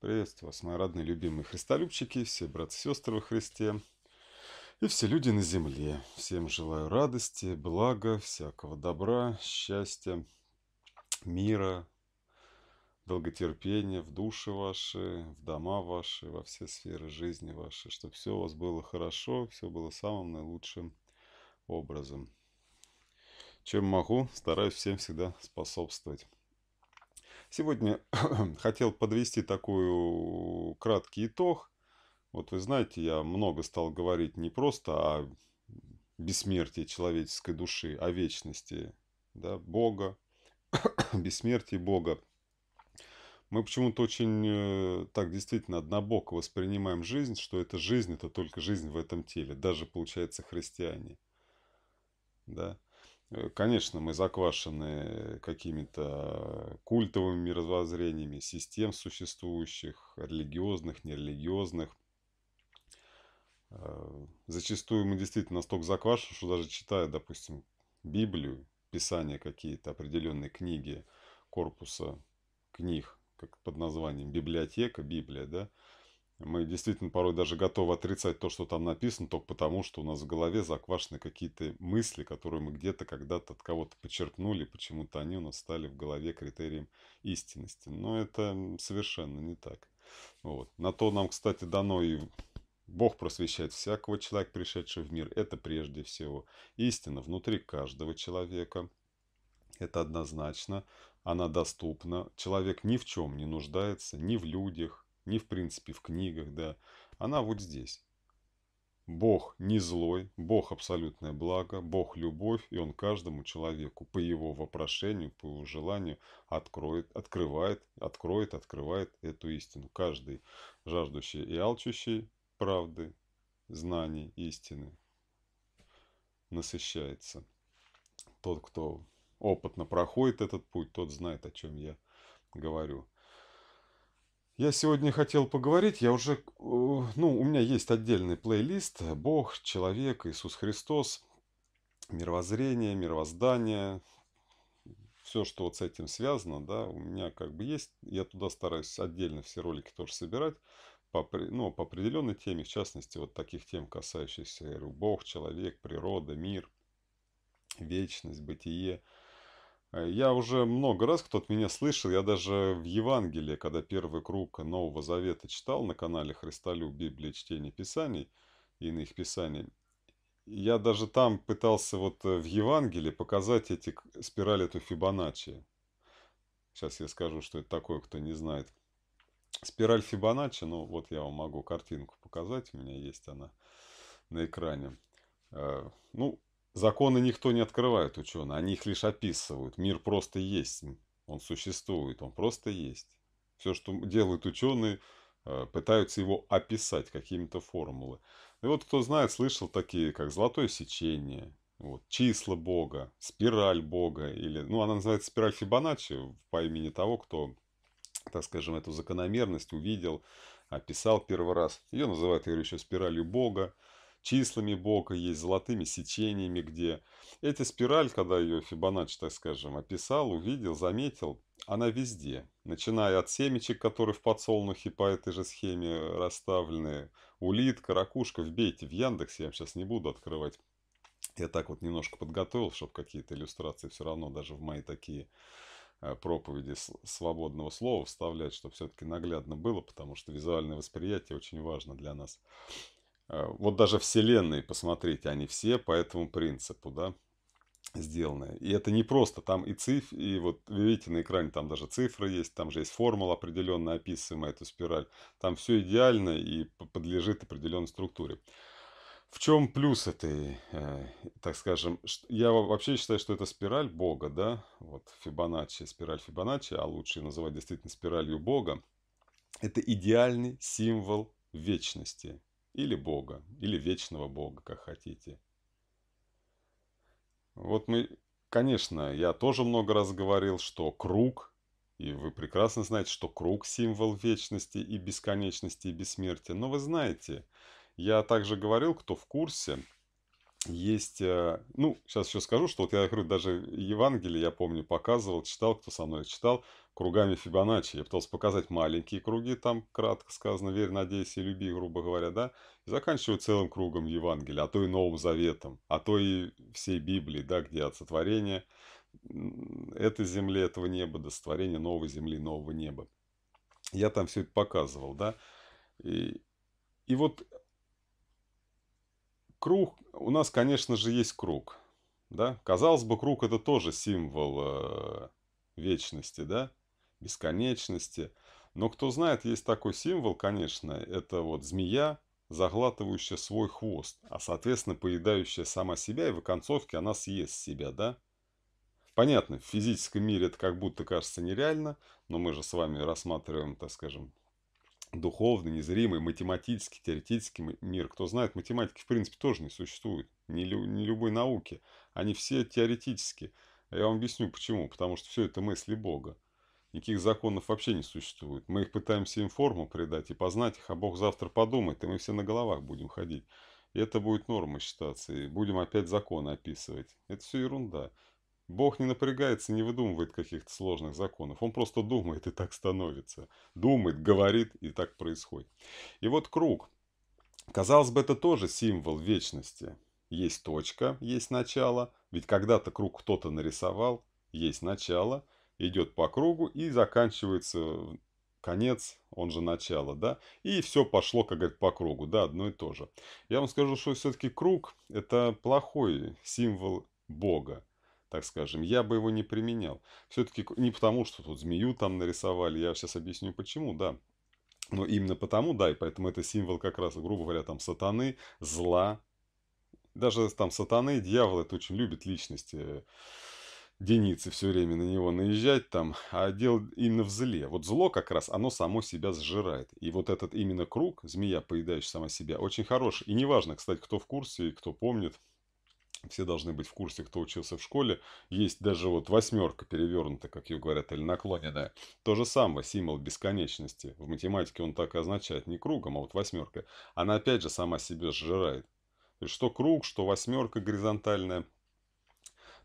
Приветствую вас, мои родные, любимые христолюбчики, все братцы и сестры во Христе и все люди на земле. Всем желаю радости, блага, всякого добра, счастья, мира, долготерпения в души ваши, в дома ваши, во все сферы жизни ваши, чтобы все у вас было хорошо, все было самым наилучшим образом. Чем могу, стараюсь всем всегда способствовать. Сегодня хотел подвести такой краткий итог. Вот вы знаете, я много стал говорить не просто о бессмертии человеческой души, о а вечности да, Бога, бессмертии Бога. Мы почему-то очень э, так действительно однобоко воспринимаем жизнь, что это жизнь, это только жизнь в этом теле, даже, получается, христиане. Да? Э, конечно, мы заквашены какими-то культовыми мировоззрениями систем существующих, религиозных, нерелигиозных. Э, зачастую мы действительно настолько заквашены, что даже читая, допустим, Библию, писание какие-то определенные книги корпуса книг, как под названием библиотека, Библия, да, мы действительно порой даже готовы отрицать то, что там написано, только потому, что у нас в голове заквашены какие-то мысли, которые мы где-то когда-то от кого-то почерпнули, почему-то они у нас стали в голове критерием истинности. Но это совершенно не так. Вот. На то нам, кстати, дано и Бог просвещает всякого человека, пришедшего в мир. Это прежде всего истина внутри каждого человека. Это однозначно. Она доступна. Человек ни в чем не нуждается, ни в людях, не в принципе в книгах, да. Она вот здесь. Бог не злой, Бог абсолютное благо, Бог любовь, и Он каждому человеку по его вопрошению, по его желанию откроет, открывает, откроет, открывает эту истину. Каждый, жаждущий и алчущий правды, знаний, истины, насыщается. Тот, кто опытно проходит этот путь, тот знает, о чем я говорю. Я сегодня хотел поговорить, я уже, э, ну, у меня есть отдельный плейлист «Бог, человек, Иисус Христос», мировоззрение, мировоздание, все, что вот с этим связано, да, у меня как бы есть, я туда стараюсь отдельно все ролики тоже собирать, по, ну, по определенной теме, в частности, вот таких тем, касающихся Бог, человек, природа, мир, вечность, бытие – Э, я уже много раз, кто-то меня слышал, я даже в Евангелии, когда первый круг Нового Завета читал на канале Христолю Библии чтения Писаний и иных Писаний, я даже там пытался вот э, в Евангелии показать эти спирали эту Фибоначчи. Сейчас я скажу, что это такое, кто не знает. Спираль Фибоначчи, ну вот я вам могу картинку показать, у меня есть она на экране. Э, ну, Законы никто не открывает, ученые, они их лишь описывают. Мир просто есть, он существует, он просто есть. Все, что делают ученые, э, пытаются его описать какими-то формулами. И вот кто знает, слышал такие, как «золотое сечение», вот, «числа Бога», «спираль Бога», или, ну, она называется «спираль Фибоначчи» по имени того, кто, так скажем, эту закономерность увидел, описал первый раз. Ее называют, я говорю, еще «спиралью Бога» числами бока есть, золотыми сечениями где. Эта спираль, когда ее Фибоначчи, так скажем, описал, увидел, заметил, она везде. Начиная от семечек, которые в подсолнухе по этой же схеме расставлены, улитка, ракушка, вбейте в Яндексе я вам сейчас не буду открывать. Я так вот немножко подготовил, чтобы какие-то иллюстрации все равно даже в мои такие э, проповеди свободного слова вставлять, чтобы все-таки наглядно было, потому что визуальное восприятие очень важно для нас. Э, вот даже вселенные, посмотрите, а они все по этому принципу, да, сделаны. И это не просто, там и циф, и вот вы видите на экране, там даже цифры есть, там же есть формула определенно описываемая, эту спираль. Там все идеально и подлежит определенной структуре. В чем плюс этой, э, так скажем, я вообще считаю, что это спираль Бога, да, вот Фибоначчи, спираль Фибоначчи, а лучше ее называть действительно спиралью Бога, это идеальный символ вечности. Или Бога, или вечного Бога, как хотите. Вот мы, конечно, я тоже много раз говорил, что круг, и вы прекрасно знаете, что круг – символ вечности и бесконечности и бессмертия. Но вы знаете, я также говорил, кто в курсе – есть... Э, ну, сейчас еще скажу, что вот я говорю, даже Евангелие, я помню, показывал, читал, кто со мной читал, кругами Фибоначчи. Я пытался показать маленькие круги, там кратко сказано «верь, надейся и люби», грубо говоря, да? И заканчиваю целым кругом Евангелия, а то и Новым Заветом, а то и всей Библии, да, где от сотворения этой земли, этого неба, до сотворения новой земли, нового неба. Я там все это показывал, да? И, и вот круг, у нас, конечно же, есть круг. Да? Казалось бы, круг это тоже символ э, вечности, да? бесконечности. Но кто знает, есть такой символ, конечно, это вот змея, заглатывающая свой хвост, а, соответственно, поедающая сама себя, и в концовке она съест себя, да? Понятно, в физическом мире это как будто кажется нереально, но мы же с вами рассматриваем, так скажем, духовный, незримый, математический, теоретический мир. Кто знает, математики в принципе тоже не существует, не, лю, не любой науки. Они все теоретические. Я вам объясню почему. Потому что все это мысли Бога. Никаких законов вообще не существует. Мы их пытаемся им форму придать и познать их, а Бог завтра подумает, и мы все на головах будем ходить. И это будет норма считаться, и будем опять законы описывать. Это все ерунда. Бог не напрягается, не выдумывает каких-то сложных законов. Он просто думает и так становится. Думает, говорит и так происходит. И вот круг. Казалось бы, это тоже символ вечности. Есть точка, есть начало. Ведь когда-то круг кто-то нарисовал, есть начало, идет по кругу и заканчивается конец, он же начало, да, и все пошло, как говорят, по кругу, да, одно и то же. Я вам скажу, что все-таки круг – это плохой символ Бога так скажем, я бы его не применял. Все-таки не потому, что тут змею там нарисовали, я сейчас объясню почему, да. Но именно потому, да, и поэтому это символ как раз, грубо говоря, там сатаны, зла. Даже там сатаны, дьявол, это очень любит личности э, Деницы все время на него наезжать там, а дело именно в зле. Вот зло как раз, оно само себя сжирает. И вот этот именно круг, змея, поедающая сама себя, очень хороший. И неважно, кстати, кто в курсе и кто помнит, все должны быть в курсе, кто учился в школе. Есть даже вот восьмерка перевернутая, как ее говорят, или наклоненная. То же самое, символ бесконечности. В математике он так и означает, не кругом, а вот восьмерка, Она опять же сама себе сжирает. То есть что круг, что восьмерка горизонтальная,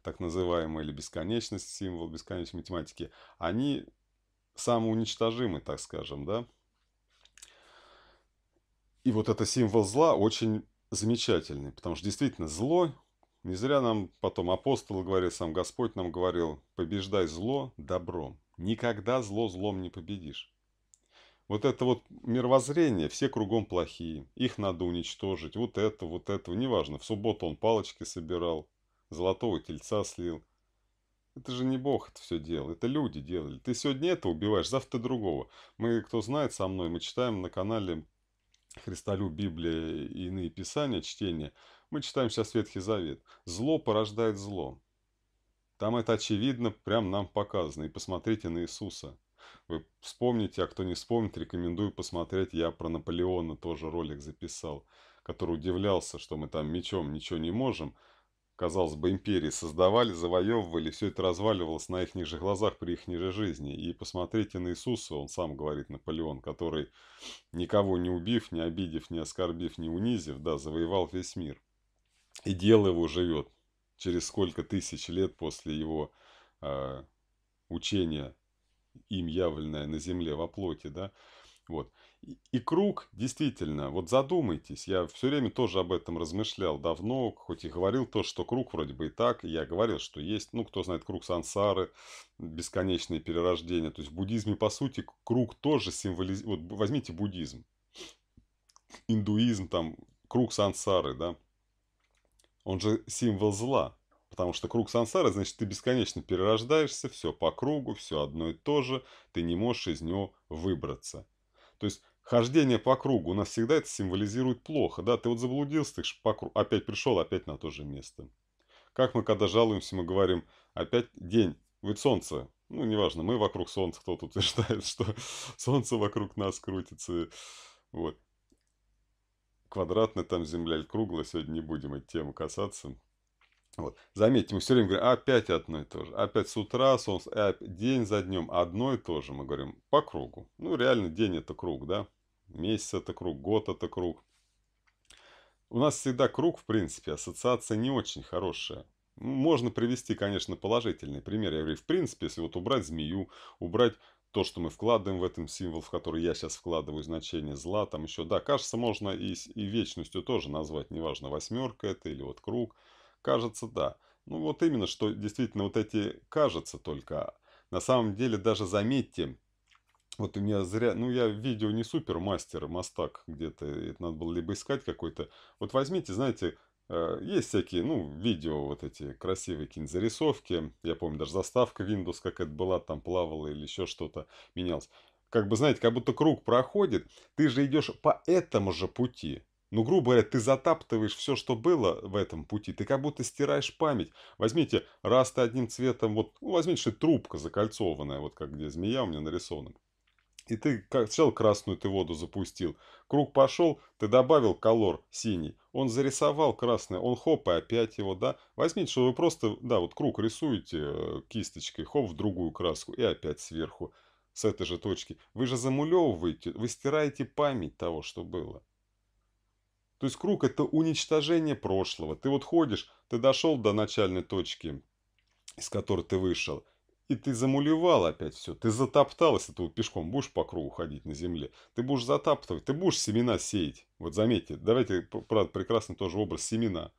так называемая, или бесконечность, символ бесконечности математики, они самоуничтожимы, так скажем, да? И вот этот символ зла очень замечательный, потому что действительно зло, не зря нам потом апостол говорил сам Господь нам говорил, побеждай зло добром. Никогда зло злом не победишь. Вот это вот мировоззрение, все кругом плохие, их надо уничтожить, вот это, вот этого, неважно. В субботу он палочки собирал, золотого тельца слил. Это же не Бог это все делал, это люди делали. Ты сегодня это убиваешь, завтра другого. Мы, кто знает со мной, мы читаем на канале Христолю Библия и иные писания», чтение – мы читаем сейчас Ветхий Завет. Зло порождает зло. Там это очевидно, прям нам показано. И посмотрите на Иисуса. Вы вспомните, а кто не вспомнит, рекомендую посмотреть. Я про Наполеона тоже ролик записал, который удивлялся, что мы там мечом ничего не можем. Казалось бы, империи создавали, завоевывали, все это разваливалось на их же глазах при их же жизни. И посмотрите на Иисуса, он сам говорит Наполеон, который, никого не убив, не обидев, не оскорбив, не унизив, да, завоевал весь мир. И дело его живет через сколько тысяч лет после его э, учения, им явленное на земле во плоти, да, вот. И, круг, действительно, вот задумайтесь, я все время тоже об этом размышлял давно, хоть и говорил то, что круг вроде бы и так, я говорил, что есть, ну, кто знает, круг сансары, бесконечные перерождения, то есть в буддизме, по сути, круг тоже символизирует, вот возьмите буддизм, индуизм, там, круг сансары, да, он же символ зла. Потому что круг сансары, значит, ты бесконечно перерождаешься, все по кругу, все одно и то же, ты не можешь из него выбраться. То есть хождение по кругу у нас всегда это символизирует плохо, да, ты вот заблудился, ты по кругу, опять пришел, опять на то же место. Как мы когда жалуемся, мы говорим, опять день, ведь солнце, ну, неважно, мы вокруг солнца, кто-то утверждает, что солнце вокруг нас крутится, вот квадратная там земля или круглая, сегодня не будем эту тему касаться. Вот. Заметьте, мы все время говорим, опять одно и то же. Опять с утра, солнце, день за днем одно и то же. Мы говорим по кругу. Ну, реально, день это круг, да? Месяц это круг, год это круг. У нас всегда круг, в принципе, ассоциация не очень хорошая. Можно привести, конечно, положительный пример. Я говорю, в принципе, если вот убрать змею, убрать то, что мы вкладываем в этот символ, в который я сейчас вкладываю значение зла, там еще, да, кажется, можно и, и вечностью тоже назвать, неважно, восьмерка это или вот круг, кажется, да. Ну вот именно, что действительно вот эти кажется только, на самом деле даже заметьте, вот у меня зря, ну я видео не супер мастер, мастак где-то, это надо было либо искать какой-то. Вот возьмите, знаете, Э, есть всякие, ну, видео вот эти красивые какие зарисовки. Я помню, даже заставка Windows как это была, там плавала или еще что-то менялось. Как бы, знаете, как будто круг проходит, ты же идешь по этому же пути. Ну, грубо говоря, ты затаптываешь все, что было в этом пути. Ты как будто стираешь память. Возьмите, раз ты одним цветом, вот, ну, возьмите, что трубка закольцованная, вот как где змея у меня нарисована. И ты как сначала красную ты воду запустил. Круг пошел, ты добавил колор синий. Он зарисовал красное, он хоп, и опять его, да. Возьмите, что вы просто, да, вот круг рисуете э, кисточкой, хоп, в другую краску, и опять сверху, с этой же точки. Вы же замулевываете, вы стираете память того, что было. То есть круг – это уничтожение прошлого. Ты вот ходишь, ты дошел до начальной точки, из которой ты вышел – и ты замулевал опять все. Ты затопталась, этого пешком будешь по кругу ходить на земле. Ты будешь затаптывать, ты будешь семена сеять. Вот заметьте, давайте, правда, прекрасный тоже образ семена.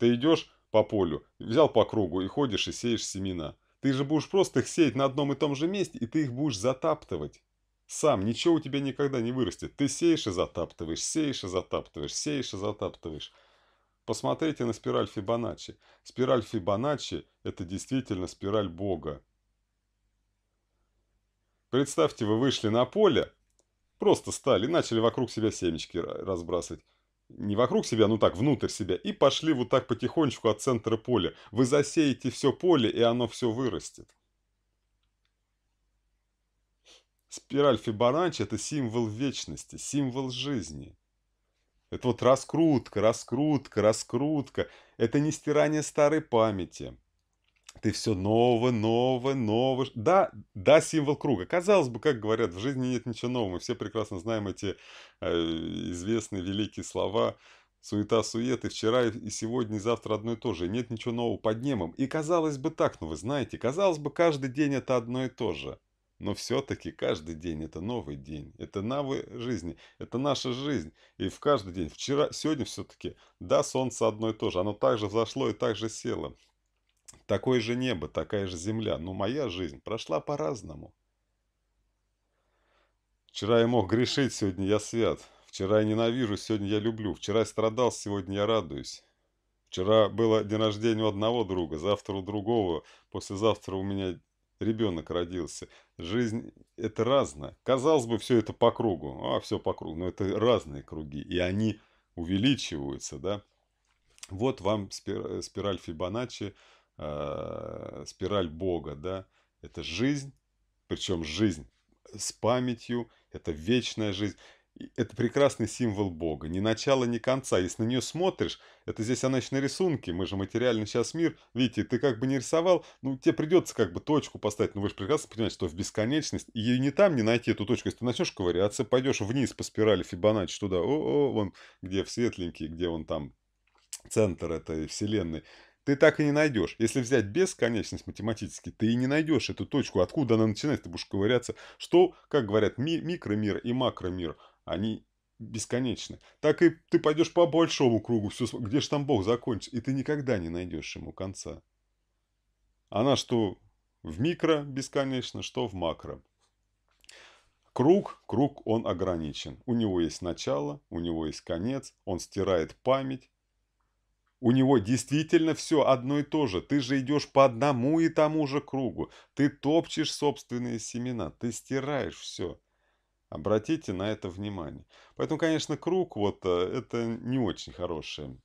Ты идешь по полю, взял по кругу и ходишь и сеешь семена. Ты же будешь просто их сеять на одном и том же месте, и ты их будешь затаптывать. Сам ничего у тебя никогда не вырастет. Ты сеешь и затаптываешь, сеешь и затаптываешь, сеешь и затаптываешь. Посмотрите на спираль Фибоначчи. Спираль Фибоначчи – это действительно спираль Бога. Представьте, вы вышли на поле, просто стали, начали вокруг себя семечки разбрасывать. Не вокруг себя, ну так, внутрь себя. И пошли вот так потихонечку от центра поля. Вы засеете все поле, и оно все вырастет. Спираль Фибоначчи – это символ вечности, символ жизни. Это вот раскрутка, раскрутка, раскрутка. Это не стирание старой памяти ты все новое новое новое Да, да, символ круга. Казалось бы, как говорят, в жизни нет ничего нового. Мы все прекрасно знаем эти э, известные великие слова. Суета, сует, и вчера, и сегодня, и завтра одно и то же. нет ничего нового под небом. И казалось бы так, но ну, вы знаете, казалось бы, каждый день это одно и то же. Но все-таки каждый день это новый день, это новые жизни, это наша жизнь. И в каждый день, вчера, сегодня все-таки, да, солнце одно и то же, оно также взошло и также село. Такое же небо, такая же земля, но моя жизнь прошла по-разному. Вчера я мог грешить, сегодня я свят. Вчера я ненавижу, сегодня я люблю. Вчера я страдал, сегодня я радуюсь. Вчера было день рождения у одного друга, завтра у другого, послезавтра у меня ребенок родился. Жизнь – это разное. Казалось бы, все это по кругу. А, все по кругу. Но это разные круги, и они увеличиваются, да. Вот вам спираль Фибоначчи – э, спираль Бога, да, это жизнь, причем жизнь с памятью, это вечная жизнь. Это прекрасный символ Бога, ни начала, ни конца. Если на нее смотришь, это здесь она еще на рисунке, мы же материальный сейчас мир. Видите, ты как бы не рисовал, ну тебе придется как бы точку поставить. Ну, вы же прекрасно понимаете, что в бесконечность, и не там не найти эту точку. Если ты начнешь ковыряться, пойдешь вниз по спирали Фибоначчи туда, о, -о, -о вон, где в светленький, где он там центр этой вселенной ты так и не найдешь. Если взять бесконечность математически, ты и не найдешь эту точку, откуда она начинается, ты будешь ковыряться, что, как говорят, ми микромир и макромир, они бесконечны. Так и ты пойдешь по большому кругу, все, где же там Бог закончится? и ты никогда не найдешь ему конца. Она что в микро бесконечно, что в макро. Круг, круг он ограничен. У него есть начало, у него есть конец, он стирает память, у него действительно все одно и то же. Ты же идешь по одному и тому же кругу. Ты топчешь собственные семена, ты стираешь все. Обратите на это внимание. Поэтому, конечно, круг вот э, это не очень хороший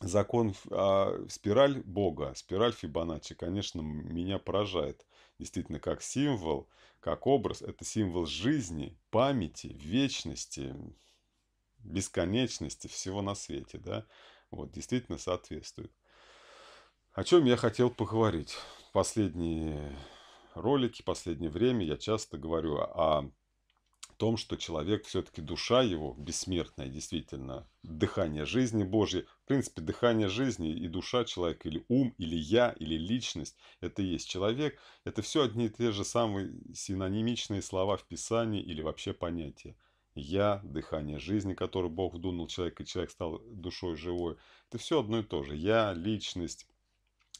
Закон, а, спираль Бога, спираль Фибоначчи, конечно, меня поражает. Действительно, как символ, как образ, это символ жизни, памяти, вечности, бесконечности, всего на свете, да. Вот, действительно соответствует. О чем я хотел поговорить. Последние ролики, последнее время я часто говорю о том, что человек все-таки душа его бессмертная, действительно, дыхание жизни Божьей. В принципе, дыхание жизни и душа человека, или ум, или я, или личность, это и есть человек. Это все одни и те же самые синонимичные слова в Писании или вообще понятия я, дыхание жизни, которое Бог вдунул человека, и человек стал душой живой. Это все одно и то же. Я, личность,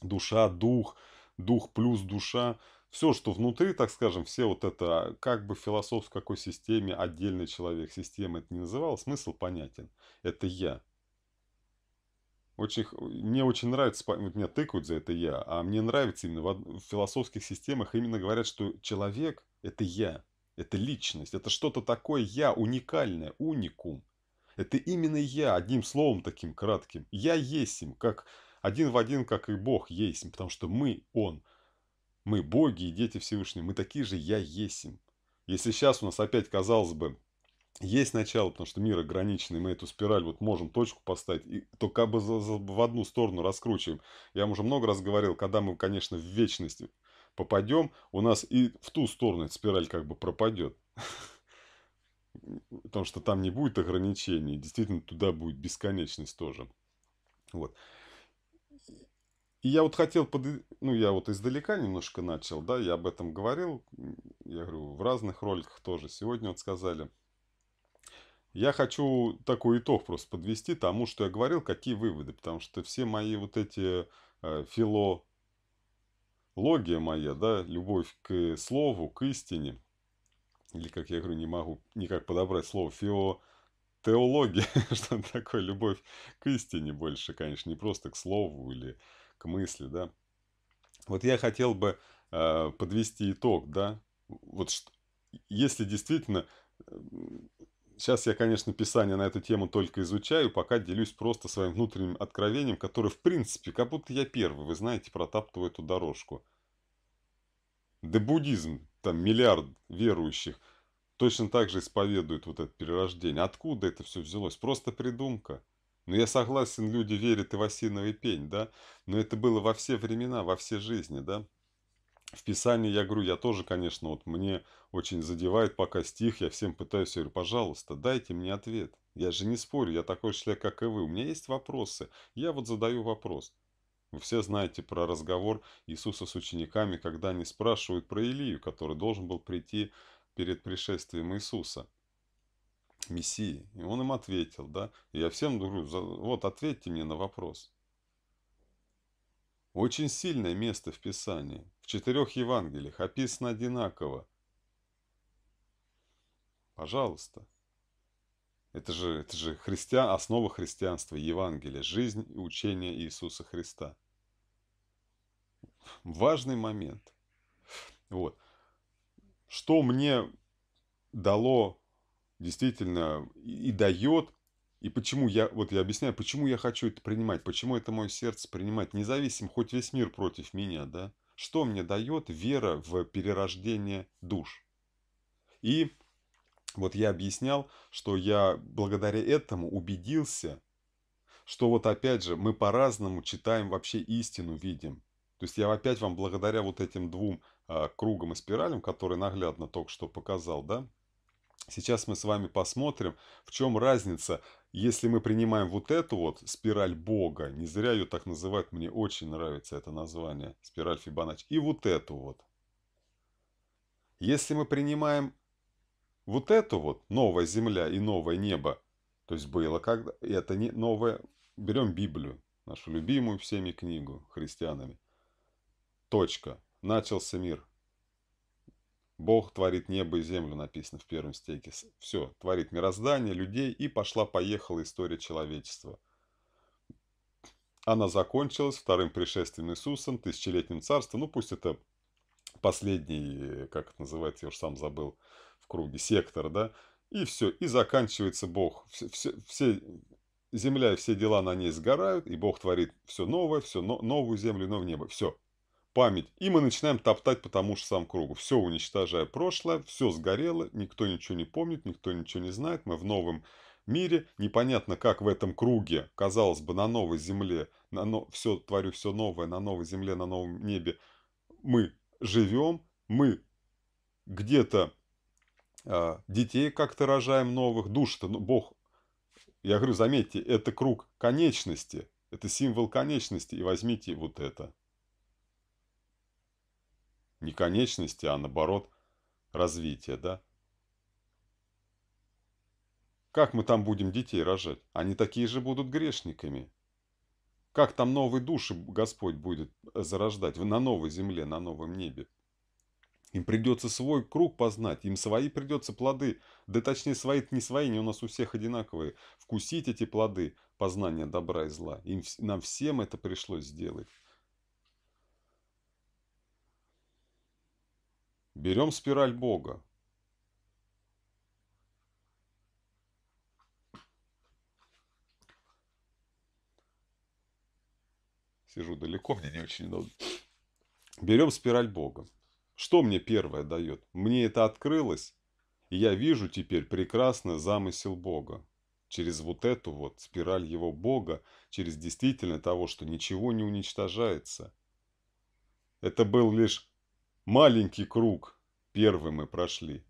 душа, дух, дух плюс душа. Все, что внутри, так скажем, все вот это, как бы философ в какой системе, отдельный человек, система это не называл, смысл понятен. Это я. Очень, мне очень нравится, вот меня тыкают за это я, а мне нравится именно в, в философских системах именно говорят, что человек – это я. Это личность, это что-то такое я, уникальное, уникум. Это именно я, одним словом таким кратким. Я есть им, как один в один, как и Бог есть им, потому что мы Он. Мы боги и дети Всевышнего, мы такие же я есть им. Если сейчас у нас опять, казалось бы, есть начало, потому что мир ограниченный, мы эту спираль вот можем точку поставить, и то как бы в одну сторону раскручиваем. Я вам уже много раз говорил, когда мы, конечно, в вечности попадем, у нас и в ту сторону эта спираль как бы пропадет. Потому что там не будет ограничений, действительно туда будет бесконечность тоже. Вот. И я вот хотел, под... ну я вот издалека немножко начал, да, я об этом говорил, я говорю, в разных роликах тоже, сегодня вот сказали. Я хочу такой итог просто подвести тому, что я говорил, какие выводы, потому что все мои вот эти э, фило логия моя, да, любовь к слову, к истине, или, как я говорю, не могу никак подобрать слово, фио, теология, что такое любовь к истине больше, конечно, не просто к слову или к мысли, да. Вот я хотел бы э, подвести итог, да, вот что, если действительно эм, Сейчас я, конечно, писание на эту тему только изучаю, пока делюсь просто своим внутренним откровением, которое, в принципе, как будто я первый, вы знаете, протаптываю эту дорожку. Да буддизм, там миллиард верующих, точно так же исповедует вот это перерождение. Откуда это все взялось? Просто придумка. Но ну, я согласен, люди верят и в осиновый пень, да? Но это было во все времена, во все жизни, да? в Писании я говорю, я тоже, конечно, вот мне очень задевает пока стих, я всем пытаюсь, я говорю, пожалуйста, дайте мне ответ. Я же не спорю, я такой человек, как и вы. У меня есть вопросы. Я вот задаю вопрос. Вы все знаете про разговор Иисуса с учениками, когда они спрашивают про Илию, который должен был прийти перед пришествием Иисуса, Мессии. И он им ответил, да. И я всем говорю, вот ответьте мне на вопрос. Очень сильное место в Писании. В четырех Евангелиях описано одинаково. Пожалуйста. Это же, это же христиан, основа христианства, Евангелие, жизнь и учение Иисуса Христа. Важный момент. Вот. Что мне дало действительно и дает и почему я, вот я объясняю, почему я хочу это принимать, почему это мое сердце принимать, независимо, хоть весь мир против меня, да? Что мне дает вера в перерождение душ? И вот я объяснял, что я благодаря этому убедился, что вот опять же мы по-разному читаем вообще истину, видим. То есть я опять вам благодаря вот этим двум э, кругам и спиралям, которые наглядно только что показал, да, Сейчас мы с вами посмотрим, в чем разница, если мы принимаем вот эту вот спираль Бога, не зря ее так называют, мне очень нравится это название, спираль Фибоначчи, и вот эту вот. Если мы принимаем вот эту вот, новая земля и новое небо, то есть было когда, это не новое, берем Библию, нашу любимую всеми книгу христианами. Точка. Начался мир. Бог творит небо и землю, написано в первом стеке. Все, творит мироздание, людей, и пошла-поехала история человечества. Она закончилась вторым пришествием Иисусом, тысячелетним царством. Ну, пусть это последний, э, как это называется, я уж сам забыл, в круге, сектор, да? И все, и заканчивается Бог. Все, все, все земля и все дела на ней сгорают, и Бог творит все новое, все но, новую землю, новое небо. Все, память. И мы начинаем топтать по тому же самому кругу. Все уничтожая прошлое, все сгорело, никто ничего не помнит, никто ничего не знает. Мы в новом мире. Непонятно, как в этом круге, казалось бы, на новой земле, на но... все, творю все новое, на новой земле, на новом небе. Мы живем, мы где-то э, детей как-то рожаем новых, душ то ну, Бог, я говорю, заметьте, это круг конечности, это символ конечности, и возьмите вот это не конечности, а наоборот развитие, да? Как мы там будем детей рожать? Они такие же будут грешниками. Как там новые души Господь будет э, зарождать на новой земле, на новом небе? Им придется свой круг познать, им свои придется плоды, да точнее свои не свои, не у нас у всех одинаковые, вкусить эти плоды познания добра и зла. Им, нам всем это пришлось сделать. Берем спираль Бога. Сижу далеко, мне не очень удобно. Берем спираль Бога. Что мне первое дает? Мне это открылось, и я вижу теперь прекрасный замысел Бога. Через вот эту вот спираль его Бога, через действительно того, что ничего не уничтожается. Это был лишь маленький круг первый мы прошли.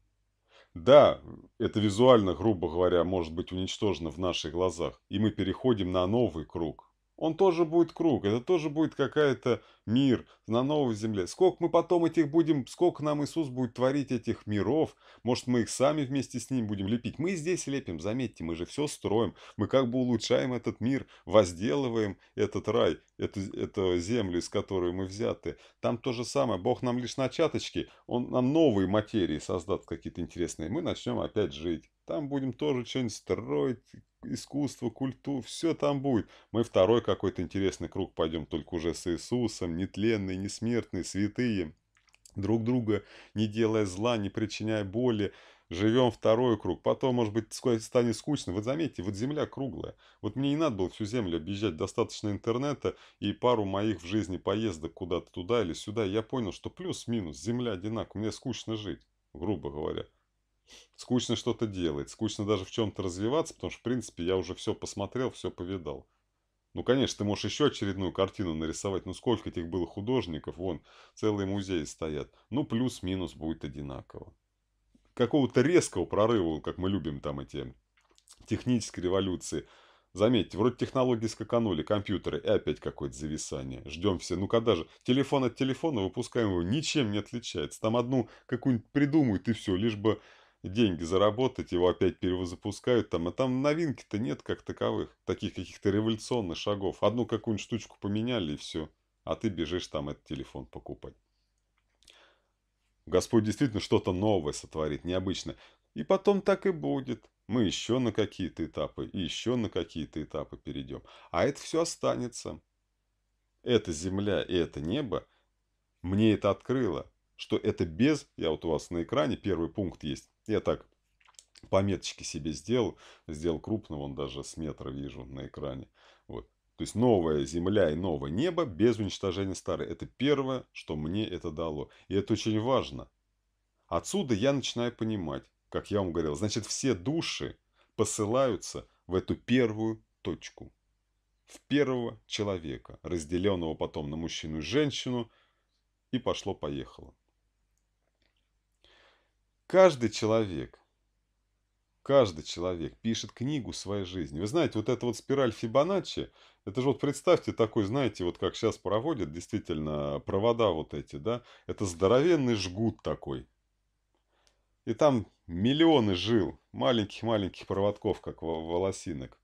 Да, это визуально, грубо говоря, может быть уничтожено в наших глазах, и мы переходим на новый круг, он тоже будет круг, это тоже будет какая-то мир на новой земле. Сколько мы потом этих будем, сколько нам Иисус будет творить этих миров, может мы их сами вместе с ним будем лепить. Мы здесь лепим, заметьте, мы же все строим, мы как бы улучшаем этот мир, возделываем этот рай, эту, эту землю, из которой мы взяты. Там то же самое, Бог нам лишь начаточки, Он нам новые материи создаст какие-то интересные, мы начнем опять жить. Там будем тоже что-нибудь строить, искусство, культуру, все там будет. Мы второй какой-то интересный круг пойдем, только уже с Иисусом, нетленные, несмертные, святые, друг друга не делая зла, не причиняя боли. Живем второй круг, потом, может быть, станет скучно. Вот заметьте, вот земля круглая. Вот мне не надо было всю землю объезжать, достаточно интернета и пару моих в жизни поездок куда-то туда или сюда. Я понял, что плюс-минус земля одинаковая, мне скучно жить, грубо говоря скучно что-то делать, скучно даже в чем-то развиваться, потому что, в принципе, я уже все посмотрел, все повидал. Ну, конечно, ты можешь еще очередную картину нарисовать, ну сколько этих было художников, вон, целые музеи стоят. Ну, плюс-минус будет одинаково. Какого-то резкого прорыва, как мы любим там эти технические революции, Заметьте, вроде технологии скаканули, компьютеры, и опять какое-то зависание. Ждем все. Ну когда же? Телефон от телефона выпускаем его, ничем не отличается. Там одну какую-нибудь придумают, и все, лишь бы деньги заработать, его опять перевозапускают там, а там новинки-то нет как таковых, таких каких-то революционных шагов. Одну какую-нибудь штучку поменяли и все, а ты бежишь там этот телефон покупать. Господь действительно что-то новое сотворит, необычное. И потом так и будет. Мы еще на какие-то этапы, и еще на какие-то этапы перейдем. А это все останется. Эта земля и это небо мне это открыло, что это без, я вот у вас на экране первый пункт есть, я так пометочки себе сделал. Сделал крупно, он даже с метра вижу на экране. Вот. То есть новая земля и новое небо без уничтожения старой. Это первое, что мне это дало. И это очень важно. Отсюда я начинаю понимать, как я вам говорил, значит все души посылаются в эту первую точку. В первого человека, разделенного потом на мужчину и женщину, и пошло-поехало. Каждый человек, каждый человек пишет книгу своей жизни. Вы знаете, вот эта вот спираль Фибоначчи, это же вот представьте такой, знаете, вот как сейчас проводят действительно провода вот эти, да, это здоровенный жгут такой. И там миллионы жил, маленьких-маленьких проводков, как волосинок.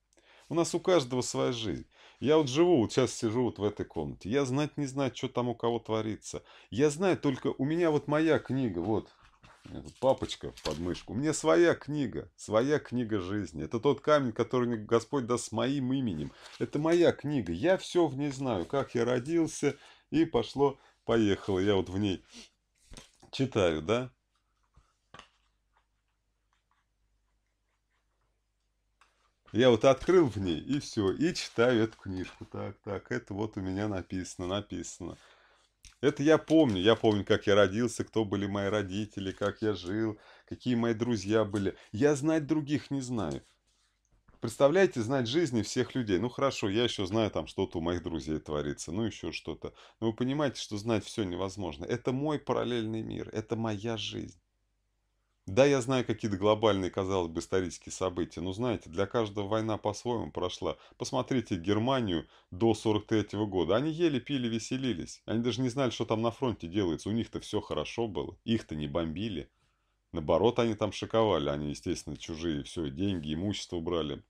У нас у каждого своя жизнь. Я вот живу, вот сейчас сижу вот в этой комнате. Я знать не знаю, что там у кого творится. Я знаю только, у меня вот моя книга, вот, папочка в подмышку. У меня своя книга, своя книга жизни. Это тот камень, который Господь даст с моим именем. Это моя книга. Я все в ней знаю, как я родился, и пошло, поехало. Я вот в ней читаю, да? Я вот открыл в ней, и все, и читаю эту книжку. Так, так, это вот у меня написано, написано. Это я помню. Я помню, как я родился, кто были мои родители, как я жил, какие мои друзья были. Я знать других не знаю. Представляете, знать жизни всех людей. Ну хорошо, я еще знаю там, что-то у моих друзей творится, ну еще что-то. Но вы понимаете, что знать все невозможно. Это мой параллельный мир, это моя жизнь. Да, я знаю какие-то глобальные, казалось бы, исторические события, но знаете, для каждого война по-своему прошла. Посмотрите Германию до 43 -го года. Они ели, пили, веселились. Они даже не знали, что там на фронте делается. У них-то все хорошо было. Их-то не бомбили. Наоборот, они там шиковали. Они, естественно, чужие все деньги, имущество брали.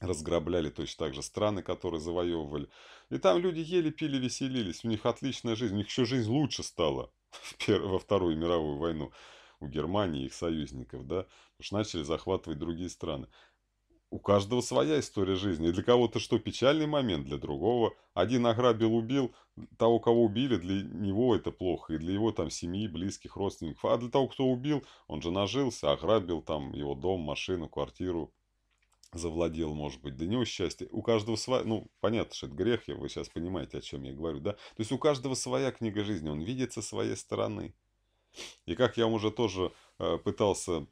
Разграбляли точно так же страны, которые завоевывали. И там люди ели, пили, веселились. У них отличная жизнь. У них еще жизнь лучше стала во Вторую мировую войну у Германии, их союзников, да, потому что начали захватывать другие страны. У каждого своя история жизни. И для кого-то что печальный момент, для другого. Один ограбил, убил, того, кого убили, для него это плохо. И для его там семьи, близких, родственников. А для того, кто убил, он же нажился, ограбил там его дом, машину, квартиру, завладел, может быть, до него счастье. У каждого своя, ну, понятно, что это грех, вы сейчас понимаете, о чем я говорю, да? То есть у каждого своя книга жизни, он видит со своей стороны. И как я вам уже тоже э, пытался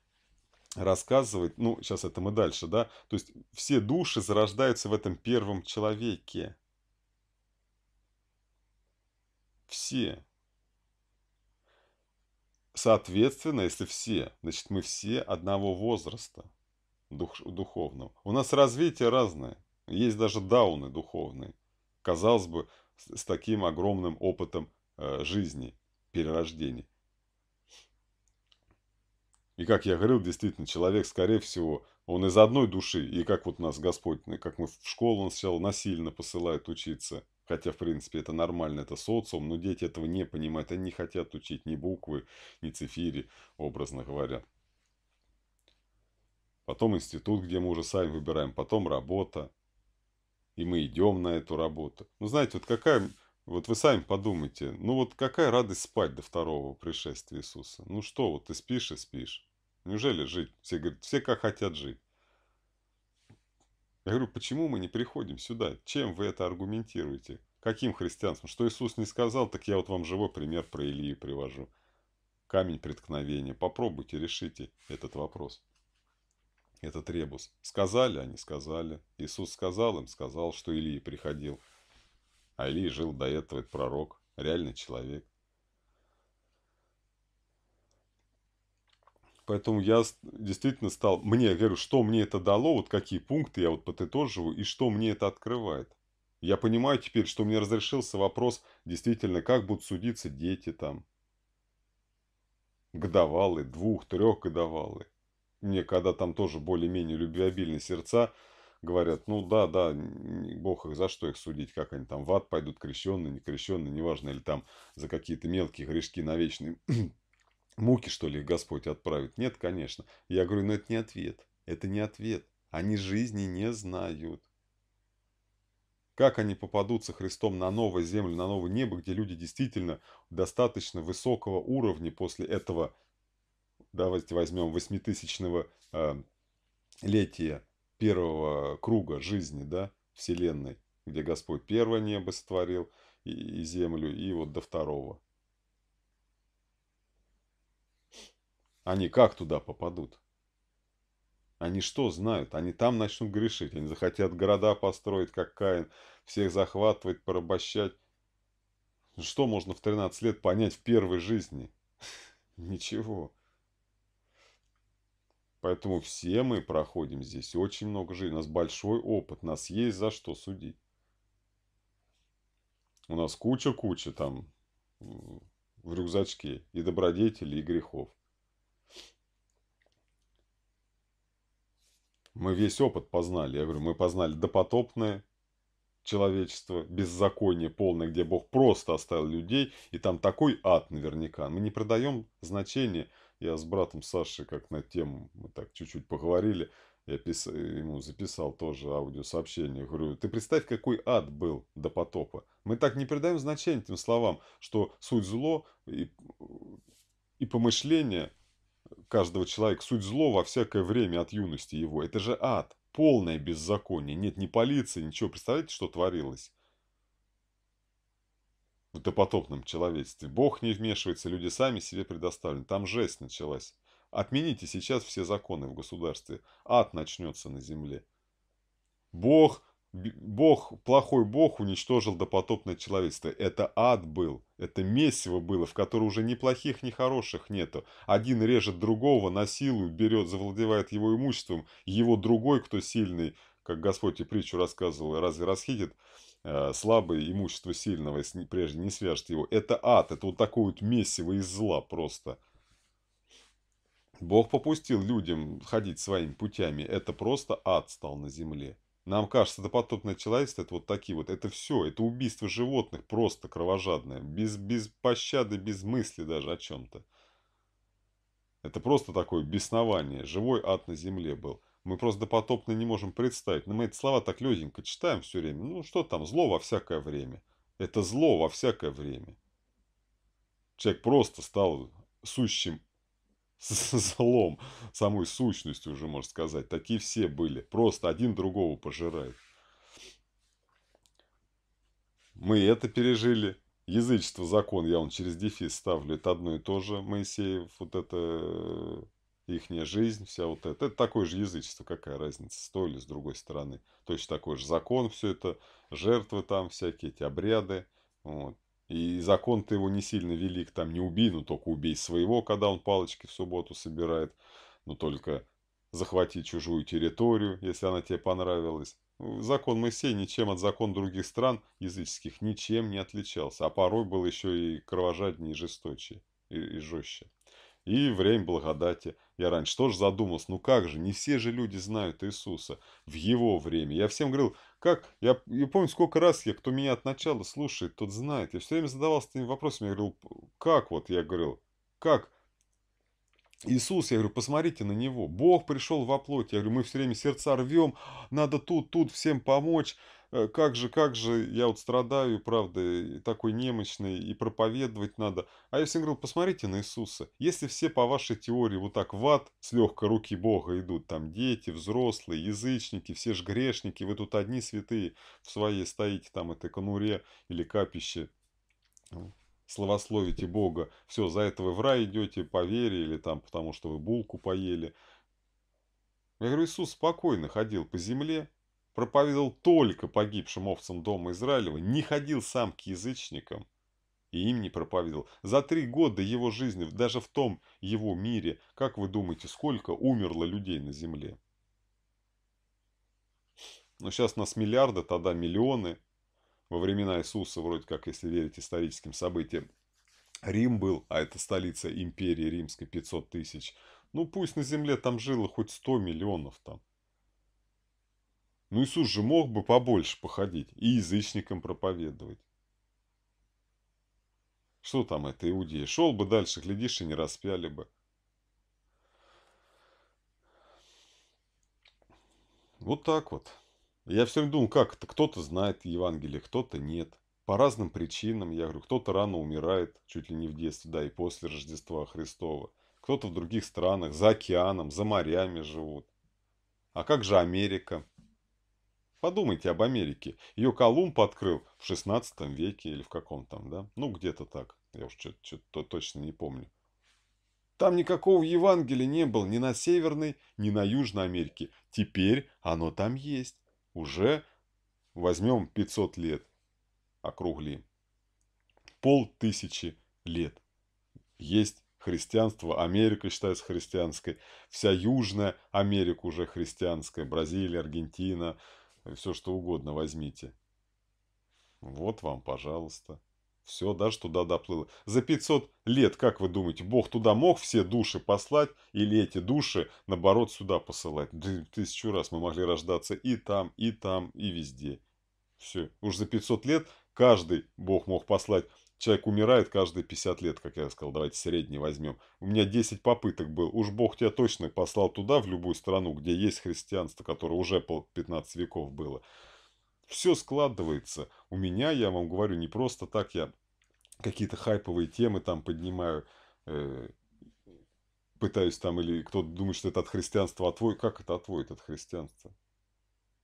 рассказывать, ну, сейчас это мы дальше, да, то есть все души зарождаются в этом первом человеке. Все. Соответственно, если все, значит, мы все одного возраста дух, духовного. У нас развитие разное. Есть даже дауны духовные. Казалось бы, с, с таким огромным опытом э, жизни, перерождений. И как я говорил, действительно, человек, скорее всего, он из одной души. И как вот нас Господь, как мы в школу сначала насильно посылает учиться. Хотя, в принципе, это нормально, это социум, но дети этого не понимают. Они не хотят учить ни буквы, ни цифири, образно говоря. Потом институт, где мы уже сами выбираем. Потом работа. И мы идем на эту работу. Ну, знаете, вот какая вот вы сами подумайте, ну вот какая радость спать до второго пришествия Иисуса? Ну что, вот ты спишь и спишь. Неужели жить? Все говорят, все как хотят жить. Я говорю, почему мы не приходим сюда? Чем вы это аргументируете? Каким христианством? Что Иисус не сказал, так я вот вам живой пример про Илию привожу. Камень преткновения. Попробуйте, решите этот вопрос. Этот ребус. Сказали они, сказали. Иисус сказал им, сказал, что Илии приходил. А Илия жил до этого, это пророк, реальный человек. Поэтому я действительно стал, мне, я говорю, что мне это дало, вот какие пункты я вот подытоживаю, и что мне это открывает. Я понимаю теперь, что мне разрешился вопрос, действительно, как будут судиться дети там. Годовалые, двух, трех годовалые. Мне когда там тоже более-менее любвеобильные сердца, говорят, ну да, да, бог их, за что их судить, как они там в ад пойдут, крещенные, не крещенные, неважно, или там за какие-то мелкие грешки на вечный Муки, что ли, Господь отправит? Нет, конечно. Я говорю, но это не ответ. Это не ответ. Они жизни не знают. Как они попадутся Христом на новую землю, на новое небо, где люди действительно достаточно высокого уровня после этого, давайте возьмем, восьмитысячного э, летия первого круга жизни, да, Вселенной, где Господь первое небо сотворил и, и землю, и вот до второго. Они как туда попадут? Они что знают? Они там начнут грешить. Они захотят города построить, как Каин, всех захватывать, порабощать. Ну что можно в 13 лет понять в первой жизни? Ничего. Поэтому все мы проходим здесь очень много жизни. У нас большой опыт, нас есть за что судить. У нас куча-куча там в рюкзачке и добродетелей, и грехов. Мы весь опыт познали. Я говорю, мы познали допотопное человечество, беззаконие полное, где Бог просто оставил людей, и там такой ад наверняка. Мы не продаем значение. Я с братом Сашей как на тему, мы так чуть-чуть поговорили, я пис... ему записал тоже аудиосообщение. Говорю, ты представь, какой ад был до потопа. Мы так не придаем значения этим словам, что суть зло и, и помышление каждого человека. Суть зло во всякое время от юности его. Это же ад. Полное беззаконие. Нет ни полиции, ничего. Представляете, что творилось? В допотопном человечестве. Бог не вмешивается, люди сами себе предоставлены. Там жесть началась. Отмените сейчас все законы в государстве. Ад начнется на земле. Бог Бог, плохой Бог уничтожил допотопное человечество. Это ад был, это месиво было, в котором уже ни плохих, ни хороших нету. Один режет другого, насилует, берет, завладевает его имуществом. Его другой, кто сильный, как Господь и притчу рассказывал, разве расхитит э, слабое имущество сильного, если прежде не свяжет его. Это ад, это вот такое вот месиво из зла просто. Бог попустил людям ходить своими путями. Это просто ад стал на земле. Нам кажется, допотопное человечество – это вот такие вот. Это все, это убийство животных, просто кровожадное. Без, без пощады, без мысли даже о чем-то. Это просто такое беснование. Живой ад на земле был. Мы просто допотопно не можем представить. Но ну, мы эти слова так легенько читаем все время. Ну, что там, зло во всякое время. Это зло во всякое время. Человек просто стал сущим злом, самой сущностью уже, можно сказать. Такие все были. Просто один другого пожирает. Мы это пережили. Язычество, закон, я он через дефис ставлю. Это одно и то же, Моисеев. Вот это э, ихняя жизнь, вся вот это. Это такое же язычество, какая разница, с той или с другой стороны. Точно такой же закон, все это, жертвы там всякие, эти обряды. Вот. И закон-то его не сильно велик, там не убей, но только убей своего, когда он палочки в субботу собирает, но только захвати чужую территорию, если она тебе понравилась. Ну, закон Моисея ничем от закон других стран языческих ничем не отличался, а порой был еще и кровожаднее и жесточе, и, и жестче. И время благодати. Я раньше тоже задумался, ну как же, не все же люди знают Иисуса в его время. Я всем говорил, как, я, я помню, сколько раз я, кто меня от начала слушает, тот знает. Я все время задавался этим вопросом, я говорил, как вот, я говорил, как, Иисус, я говорю, посмотрите на него. Бог пришел во плоть. Я говорю, мы все время сердца рвем, надо тут, тут всем помочь. Э, как же, как же, я вот страдаю, правда, такой немощный, и проповедовать надо. А я всем говорил, посмотрите на Иисуса. Если все по вашей теории вот так в ад с легкой руки Бога идут, там дети, взрослые, язычники, все же грешники, вы тут одни святые в своей стоите, там этой конуре или капище, словословите Бога, все, за это вы в рай идете по вере или там потому, что вы булку поели. Я говорю, Иисус спокойно ходил по земле, проповедовал только погибшим овцам Дома Израилева, не ходил сам к язычникам и им не проповедовал. За три года его жизни, даже в том его мире, как вы думаете, сколько умерло людей на земле? Но ну, сейчас нас миллиарды, тогда миллионы. Во времена Иисуса, вроде как, если верить историческим событиям, Рим был, а это столица империи римской, 500 тысяч. Ну, пусть на земле там жило хоть 100 миллионов там. Ну Иисус же мог бы побольше походить и язычникам проповедовать. Что там это иудеи? Шел бы дальше, глядишь, и не распяли бы. Вот так вот. Я все время думал, как это? Кто-то знает Евангелие, кто-то нет. По разным причинам, я говорю, кто-то рано умирает, чуть ли не в детстве, да, и после Рождества Христова. Кто-то в других странах, за океаном, за морями живут. А как же Америка? Подумайте об Америке. Ее Колумб открыл в 16 веке или в каком там, да? Ну, где-то так. Я уж что-то точно не помню. Там никакого Евангелия не было ни на Северной, ни на Южной Америке. Теперь оно там есть. Уже возьмем 500 лет, округлим. Полтысячи лет. Есть христианство, Америка считается христианской, вся Южная Америка уже христианская, Бразилия, Аргентина, все что угодно возьмите. Вот вам, пожалуйста. Все, да, что туда доплыло. За 500 лет, как вы думаете, Бог туда мог все души послать или эти души, наоборот, сюда посылать? Да, тысячу раз мы могли рождаться и там, и там, и везде. Все, уж за 500 лет каждый Бог мог послать Человек умирает каждые 50 лет, как я сказал, давайте средний возьмем. У меня 10 попыток был. Уж Бог тебя точно послал туда, в любую страну, где есть христианство, которое уже по 15 веков было. Все складывается. У меня, я вам говорю, не просто так я какие-то хайповые темы там поднимаю, э, пытаюсь там, или кто-то думает, что это от христианства отводит. А как это отводит от христианства?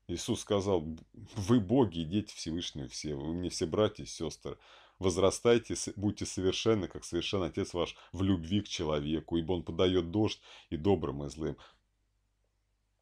Иисус сказал, вы боги, дети Всевышнего все, вы мне все братья и сестры. Возрастайте, будьте совершенны, как совершен Отец ваш, в любви к человеку, ибо Он подает дождь и добрым, и злым.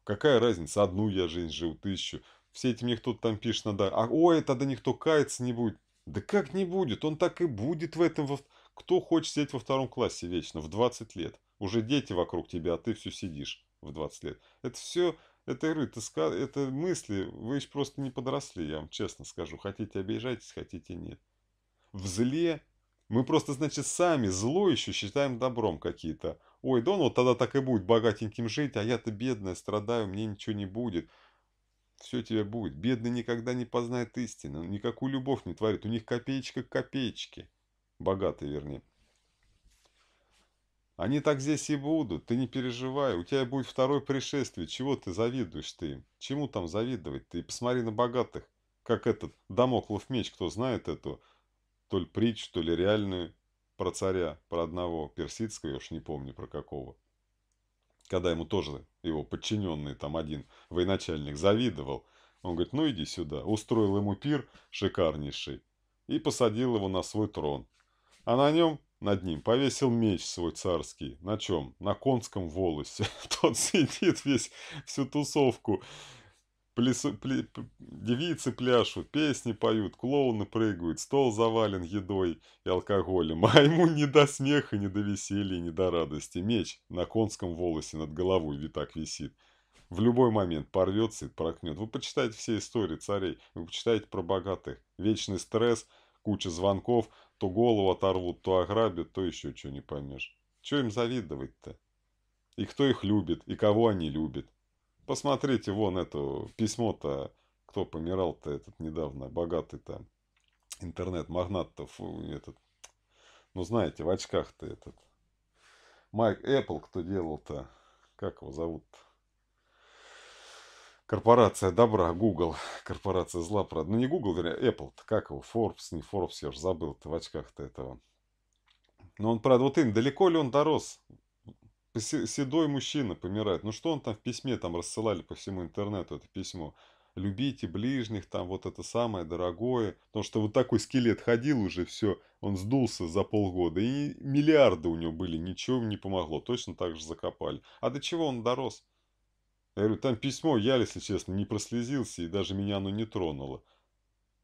Какая разница, одну я жизнь живу, тысячу. Все эти мне кто-то там пишет, надо, а ой, тогда никто каяться не будет. Да как не будет, он так и будет в этом. Во... Кто хочет сидеть во втором классе вечно, в 20 лет? Уже дети вокруг тебя, а ты все сидишь в 20 лет. Это все, это это, это мысли, вы еще просто не подросли, я вам честно скажу. Хотите обижайтесь, хотите нет в зле. Мы просто, значит, сами зло еще считаем добром какие-то. Ой, да он вот тогда так и будет богатеньким жить, а я-то бедная, страдаю, мне ничего не будет. Все тебе будет. Бедный никогда не познает истины, никакую любовь не творит. У них копеечка к копеечке. Богатые, вернее. Они так здесь и будут, ты не переживай, у тебя будет второе пришествие, чего ты завидуешь ты им? Чему там завидовать ты? посмотри на богатых, как этот Дамоклов меч, кто знает эту то ли притч, то ли реальную, про царя, про одного персидского, я уж не помню про какого. Когда ему тоже его подчиненный там один военачальник завидовал, он говорит, ну иди сюда. Устроил ему пир шикарнейший и посадил его на свой трон. А на нем, над ним, повесил меч свой царский. На чем? На конском волосе. Тот сидит весь всю тусовку Плесу, пле, девицы пляшут, песни поют, клоуны прыгают, стол завален едой и алкоголем, а ему не до смеха, не до веселья, не до радости. Меч на конском волосе над головой витак висит. В любой момент порвется и прокнет. Вы почитаете все истории царей, вы почитаете про богатых. Вечный стресс, куча звонков, то голову оторвут, то ограбят, то еще что не поймешь. Че им завидовать-то? И кто их любит, и кого они любят. Посмотрите вон это письмо-то, кто помирал-то этот недавно, богатый то интернет-магнат-то, этот, ну знаете, в очках-то этот. Майк Apple, кто делал-то, как его зовут-то? Корпорация добра, Google, корпорация зла, правда. Ну, не Google, вернее, Apple, -то, как его, Forbes, не Forbes, я же забыл, ты в очках-то этого. Но он, правда, вот им, далеко ли он дорос? Седой мужчина помирает. Ну что он там в письме там рассылали по всему интернету это письмо? Любите ближних, там вот это самое дорогое. Потому что вот такой скелет ходил уже, все, он сдулся за полгода. И миллиарды у него были, ничего им не помогло. Точно так же закопали. А до чего он дорос? Я говорю, там письмо, я, если честно, не прослезился, и даже меня оно не тронуло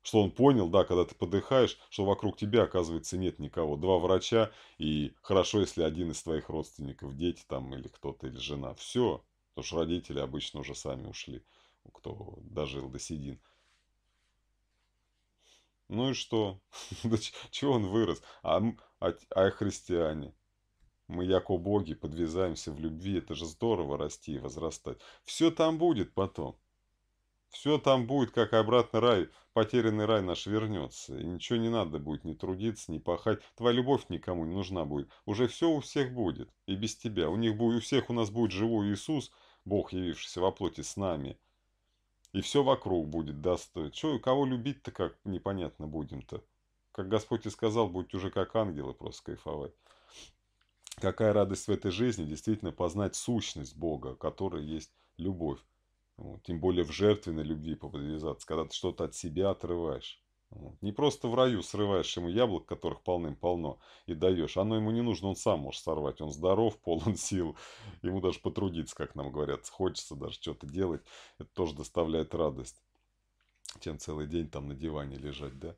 что он понял, да, когда ты подыхаешь, что вокруг тебя, оказывается, нет никого. Два врача, и хорошо, если один из твоих родственников, дети там, или кто-то, или жена. Все, потому что родители обычно уже сами ушли, кто дожил до седин. Ну и что? Чего он вырос? А, а, а христиане? Мы, яко боги, подвязаемся в любви. Это же здорово расти и возрастать. Все там будет потом. Все там будет, как обратный рай, потерянный рай наш вернется. И ничего не надо будет ни трудиться, ни пахать. Твоя любовь никому не нужна будет. Уже все у всех будет. И без тебя. У них будет, у всех у нас будет живой Иисус, Бог, явившийся во плоти с нами. И все вокруг будет достойно. Че, кого любить-то как непонятно будем-то? Как Господь и сказал, будьте уже как ангелы просто кайфовать. Какая радость в этой жизни действительно познать сущность Бога, которая есть любовь. Вот, тем более в жертвенной любви подвязаться, когда ты что-то от себя отрываешь. Вот. Не просто в раю срываешь ему яблок, которых полным-полно, и даешь. Оно ему не нужно, он сам может сорвать. Он здоров, полон сил. Ему даже потрудиться, как нам говорят, хочется даже что-то делать. Это тоже доставляет радость, чем целый день там на диване лежать, да?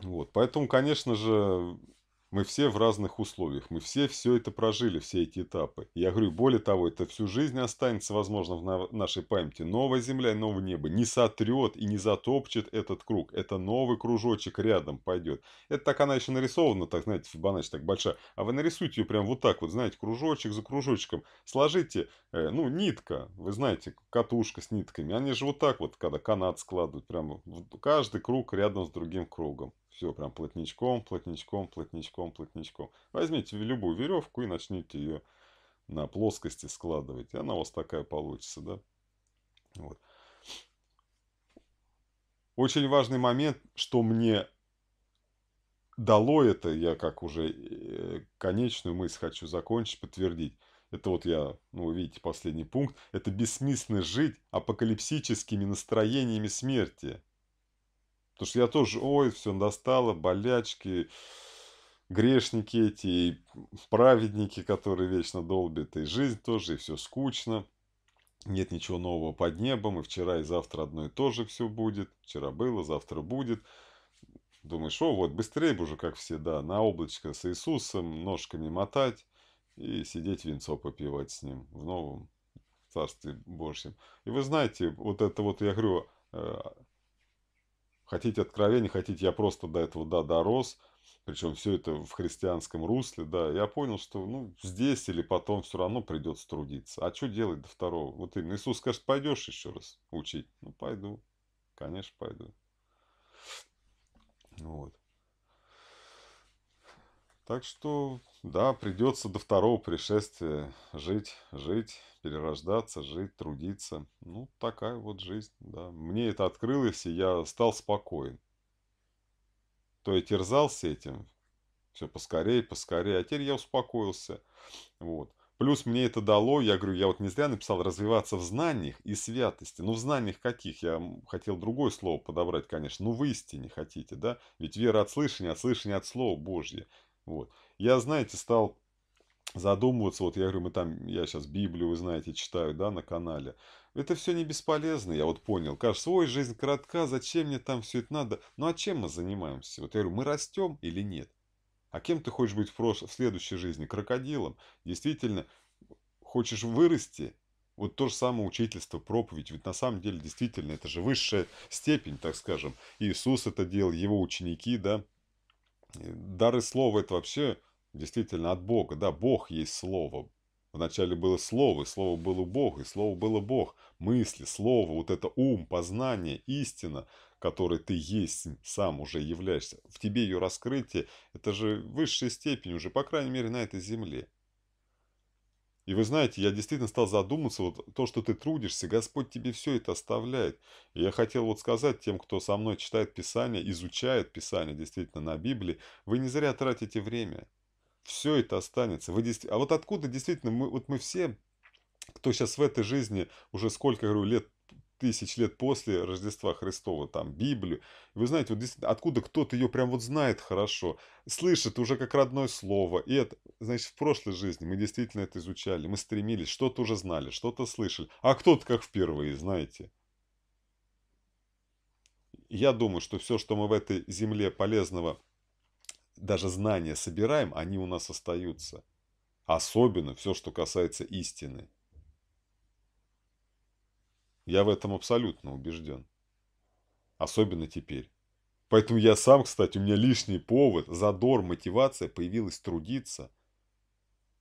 Вот, поэтому, конечно же, мы все в разных условиях, мы все все это прожили, все эти этапы. Я говорю, более того, это всю жизнь останется, возможно, в нашей памяти. Новая земля, новое небо не сотрет и не затопчет этот круг. Это новый кружочек рядом пойдет. Это так она еще нарисована, так, знаете, Фибоначчи так большая. А вы нарисуйте ее прям вот так вот, знаете, кружочек за кружочком. Сложите, э, ну, нитка, вы знаете, катушка с нитками. Они же вот так вот, когда канат складывают, прям каждый круг рядом с другим кругом. Все прям плотничком, плотничком, плотничком, плотничком. Возьмите любую веревку и начните ее на плоскости складывать. И она у вас такая получится, да? Вот. Очень важный момент, что мне дало это, я как уже э, конечную мысль хочу закончить, подтвердить. Это вот я, ну, видите, последний пункт. Это бессмысленно жить апокалипсическими настроениями смерти. Потому что я тоже, ой, все достало, болячки, грешники эти, и праведники, которые вечно долбят, и жизнь тоже, и все скучно. Нет ничего нового под небом, и вчера, и завтра одно и то же все будет. Вчера было, завтра будет. Думаешь, о, вот быстрее бы уже, как все, да, на облачко с Иисусом, ножками мотать и сидеть венцо попивать с ним в новом Царстве Божьем. И вы знаете, вот это вот, я говорю, э, Хотите откровения, хотите, я просто до этого, да, дорос. Причем все это в христианском русле, да. Я понял, что, ну, здесь или потом все равно придется трудиться. А что делать до второго? Вот именно Иисус скажет, пойдешь еще раз учить. Ну, пойду. Конечно, пойду. Вот. Так что, да, придется до второго пришествия жить, жить, перерождаться, жить, трудиться. Ну, такая вот жизнь, да. Мне это открылось, и я стал спокоен. То я терзался этим, все поскорее, поскорее, а теперь я успокоился. Вот. Плюс мне это дало, я говорю, я вот не зря написал развиваться в знаниях и святости. Ну, в знаниях каких? Я хотел другое слово подобрать, конечно. Ну, в истине хотите, да? Ведь вера от слышания, от слышания от Слова Божье. Вот. Я, знаете, стал задумываться, вот я говорю, мы там, я сейчас Библию, вы знаете, читаю, да, на канале. Это все не бесполезно, я вот понял. Кажется, ой, жизнь коротка, зачем мне там все это надо? Ну, а чем мы занимаемся? Вот я говорю, мы растем или нет? А кем ты хочешь быть в, прош... в следующей жизни? Крокодилом? Действительно, хочешь вырасти? Вот то же самое учительство, проповедь. Ведь на самом деле, действительно, это же высшая степень, так скажем. Иисус это делал, его ученики, да, Дары слова – это вообще действительно от Бога. Да, Бог есть слово. Вначале было слово, и слово было Бог, и слово было Бог. Мысли, слово, вот это ум, познание, истина, которой ты есть, сам уже являешься. В тебе ее раскрытие – это же высшая степень уже, по крайней мере, на этой земле. И вы знаете, я действительно стал задуматься, вот то, что ты трудишься, Господь тебе все это оставляет. И я хотел вот сказать тем, кто со мной читает Писание, изучает Писание действительно на Библии, вы не зря тратите время. Все это останется. Вы действ... А вот откуда действительно мы, вот мы все, кто сейчас в этой жизни уже сколько, говорю, лет тысяч лет после Рождества Христова, там, Библию. вы знаете, вот откуда кто-то ее прям вот знает хорошо, слышит уже как родное слово. И это, значит, в прошлой жизни мы действительно это изучали, мы стремились, что-то уже знали, что-то слышали. А кто-то как впервые, знаете. Я думаю, что все, что мы в этой земле полезного, даже знания собираем, они у нас остаются. Особенно все, что касается истины. Я в этом абсолютно убежден. Особенно теперь. Поэтому я сам, кстати, у меня лишний повод, задор, мотивация появилась трудиться.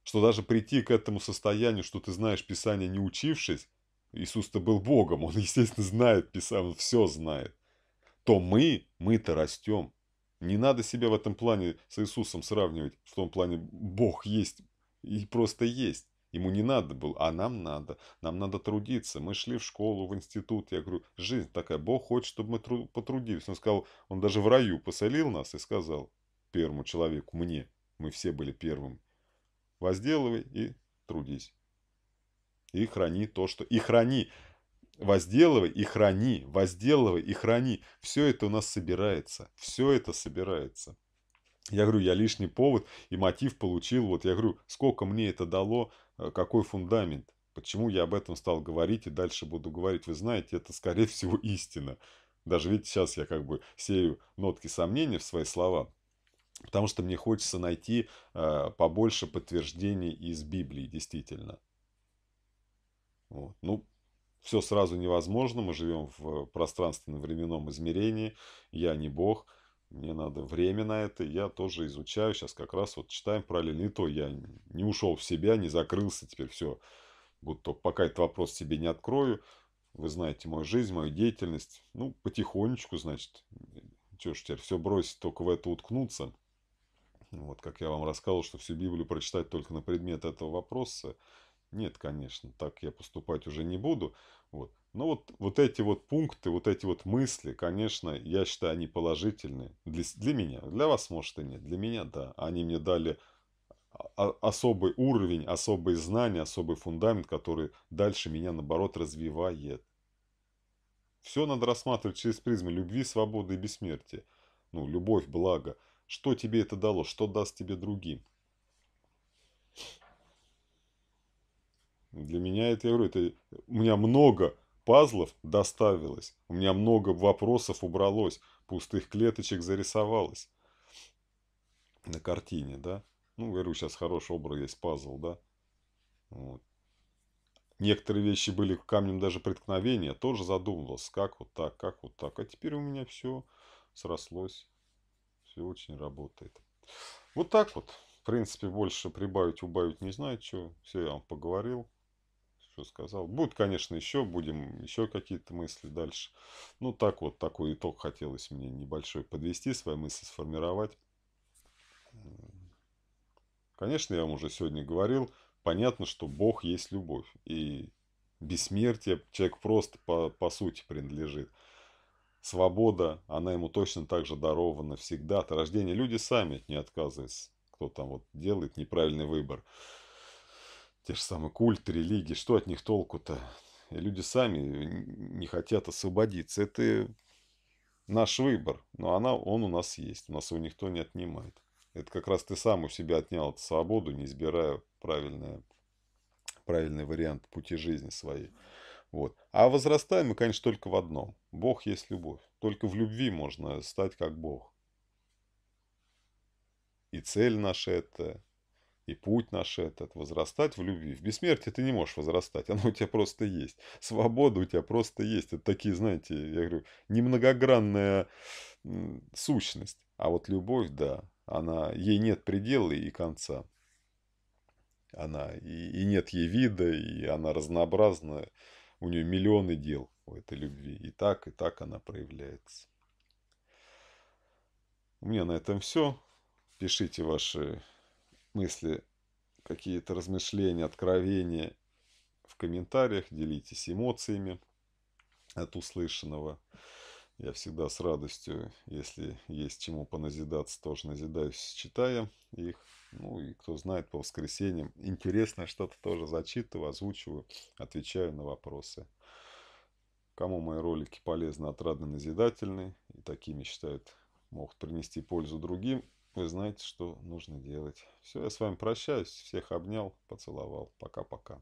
Что даже прийти к этому состоянию, что ты знаешь Писание не учившись, Иисус-то был Богом, Он, естественно, знает Писание, Он все знает. То мы, мы-то растем. Не надо себя в этом плане с Иисусом сравнивать, в том плане Бог есть и просто есть. Ему не надо было, а нам надо. Нам надо трудиться. Мы шли в школу, в институт. Я говорю, жизнь такая, Бог хочет, чтобы мы потрудились. Он сказал, он даже в раю посолил нас и сказал первому человеку, мне, мы все были первым, возделывай и трудись. И храни то, что... И храни, возделывай и храни, возделывай и храни. Все это у нас собирается, все это собирается. Я говорю, я лишний повод и мотив получил. Вот я говорю, сколько мне это дало Э, какой фундамент. Почему я об этом стал говорить и дальше буду говорить, вы знаете, это, скорее всего, истина. Даже видите, сейчас я как бы сею нотки сомнения в свои слова, потому что мне хочется найти э, побольше подтверждений из Библии, действительно. Вот. Ну, все сразу невозможно, мы живем в пространственно-временном измерении, я не Бог – мне надо время на это. Я тоже изучаю. Сейчас как раз вот читаем параллельно. И то я не ушел в себя, не закрылся. Теперь все. Будто пока этот вопрос себе не открою. Вы знаете мою жизнь, мою деятельность. Ну, потихонечку, значит. что ж теперь все бросить, только в это уткнуться. Вот, как я вам рассказывал, что всю Библию прочитать только на предмет этого вопроса. Нет, конечно, так я поступать уже не буду. Вот. Но ну, вот, вот эти вот пункты, вот эти вот мысли, конечно, я считаю, они положительные. Для, для меня. Для вас, может, и нет. Для меня, да. Они мне дали особый уровень, особые знания, особый фундамент, который дальше меня, наоборот, развивает. Все надо рассматривать через призму любви, свободы и бессмертия. Ну, любовь, благо. Что тебе это дало? Что даст тебе другим? Для меня это, я говорю, это, у меня много Пазлов доставилось. У меня много вопросов убралось, пустых клеточек зарисовалось. На картине, да? Ну, говорю, сейчас хороший образ есть, пазл, да? Вот. Некоторые вещи были камнем даже преткновения. Тоже задумывался, как вот так, как вот так. А теперь у меня все срослось. Все очень работает. Вот так вот. В принципе, больше прибавить, убавить не знаю, что. Все, я вам поговорил. Что сказал. Будет, конечно, еще, будем еще какие-то мысли дальше. Ну, так вот, такой итог хотелось мне небольшой подвести, свои мысли сформировать. Конечно, я вам уже сегодня говорил, понятно, что Бог есть любовь. И бессмертие человек просто по, по сути принадлежит. Свобода, она ему точно так же дарована всегда. От рождения люди сами не нее отказываются. Кто там вот делает неправильный выбор те же самые культы, религии, что от них толку-то? И люди сами не хотят освободиться. Это наш выбор, но она, он у нас есть, у нас его никто не отнимает. Это как раз ты сам у себя отнял эту свободу, не избирая правильное, правильный вариант пути жизни своей. Вот. А возрастаем мы, конечно, только в одном. Бог есть любовь. Только в любви можно стать как Бог. И цель наша это и путь наш этот, возрастать в любви. В бессмертии ты не можешь возрастать, оно у тебя просто есть. Свобода у тебя просто есть. Это такие, знаете, я говорю, немногогранная сущность. А вот любовь, да, она, ей нет предела и конца. Она, и, и нет ей вида, и она разнообразна. У нее миллионы дел у этой любви. И так, и так она проявляется. У меня на этом все. Пишите ваши мысли, какие-то размышления, откровения в комментариях, делитесь эмоциями от услышанного. Я всегда с радостью, если есть чему поназидаться, тоже назидаюсь, читая их. Ну и кто знает, по воскресеньям интересно что-то тоже зачитываю, озвучиваю, отвечаю на вопросы. Кому мои ролики полезны, отрадны, назидательны и такими считают, могут принести пользу другим, вы знаете, что нужно делать. Все, я с вами прощаюсь. Всех обнял, поцеловал. Пока-пока.